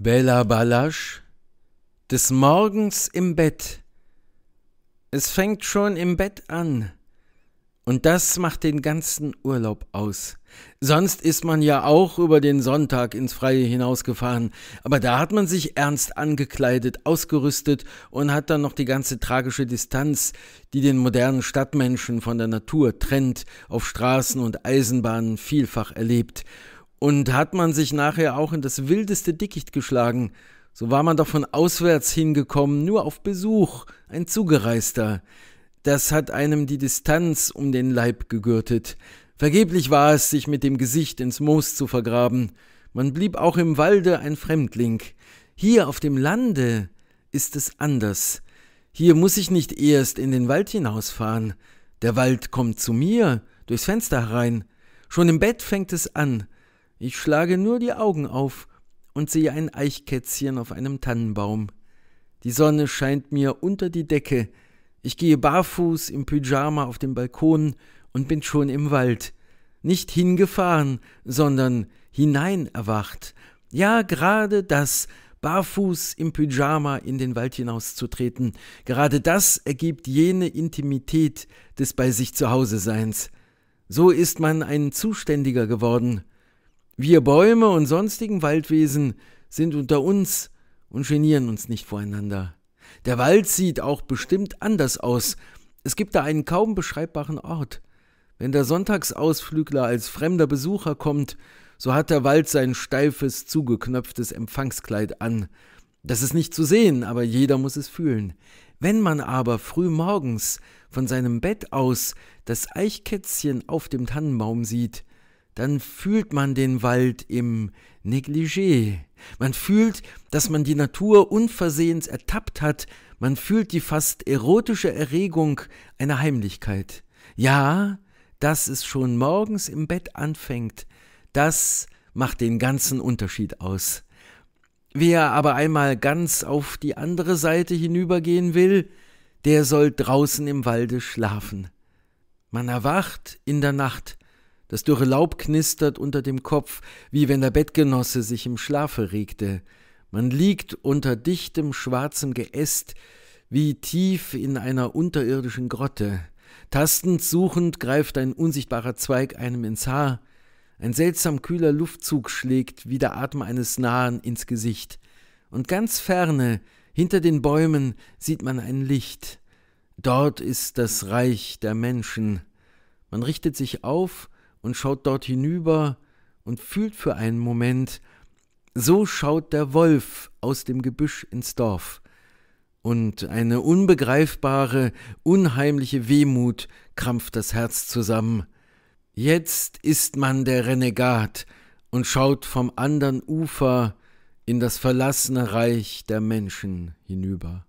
Bella Balasch, des Morgens im Bett. Es fängt schon im Bett an. Und das macht den ganzen Urlaub aus. Sonst ist man ja auch über den Sonntag ins Freie hinausgefahren, aber da hat man sich ernst angekleidet, ausgerüstet und hat dann noch die ganze tragische Distanz, die den modernen Stadtmenschen von der Natur trennt, auf Straßen und Eisenbahnen vielfach erlebt. Und hat man sich nachher auch in das wildeste Dickicht geschlagen, so war man doch von auswärts hingekommen, nur auf Besuch, ein Zugereister. Das hat einem die Distanz um den Leib gegürtet. Vergeblich war es, sich mit dem Gesicht ins Moos zu vergraben. Man blieb auch im Walde ein Fremdling. Hier auf dem Lande ist es anders. Hier muss ich nicht erst in den Wald hinausfahren. Der Wald kommt zu mir, durchs Fenster herein. Schon im Bett fängt es an. Ich schlage nur die Augen auf und sehe ein Eichkätzchen auf einem Tannenbaum. Die Sonne scheint mir unter die Decke. Ich gehe barfuß im Pyjama auf den Balkon und bin schon im Wald. Nicht hingefahren, sondern hinein erwacht. Ja, gerade das, barfuß im Pyjama in den Wald hinauszutreten, gerade das ergibt jene Intimität des bei sich zu Hause Seins. So ist man ein Zuständiger geworden. Wir Bäume und sonstigen Waldwesen sind unter uns und genieren uns nicht voreinander. Der Wald sieht auch bestimmt anders aus. Es gibt da einen kaum beschreibbaren Ort. Wenn der Sonntagsausflügler als fremder Besucher kommt, so hat der Wald sein steifes, zugeknöpftes Empfangskleid an. Das ist nicht zu sehen, aber jeder muss es fühlen. Wenn man aber früh morgens von seinem Bett aus das Eichkätzchen auf dem Tannenbaum sieht, dann fühlt man den Wald im Negligé. Man fühlt, dass man die Natur unversehens ertappt hat. Man fühlt die fast erotische Erregung einer Heimlichkeit. Ja, dass es schon morgens im Bett anfängt, das macht den ganzen Unterschied aus. Wer aber einmal ganz auf die andere Seite hinübergehen will, der soll draußen im Walde schlafen. Man erwacht in der Nacht das dürre Laub knistert unter dem Kopf, wie wenn der Bettgenosse sich im Schlafe regte. Man liegt unter dichtem schwarzem Geäst, wie tief in einer unterirdischen Grotte. Tastend suchend greift ein unsichtbarer Zweig einem ins Haar. Ein seltsam kühler Luftzug schlägt wie der Atem eines Nahen ins Gesicht. Und ganz ferne, hinter den Bäumen, sieht man ein Licht. Dort ist das Reich der Menschen. Man richtet sich auf, und schaut dort hinüber und fühlt für einen Moment, so schaut der Wolf aus dem Gebüsch ins Dorf. Und eine unbegreifbare, unheimliche Wehmut krampft das Herz zusammen. Jetzt ist man der Renegat und schaut vom andern Ufer in das verlassene Reich der Menschen hinüber.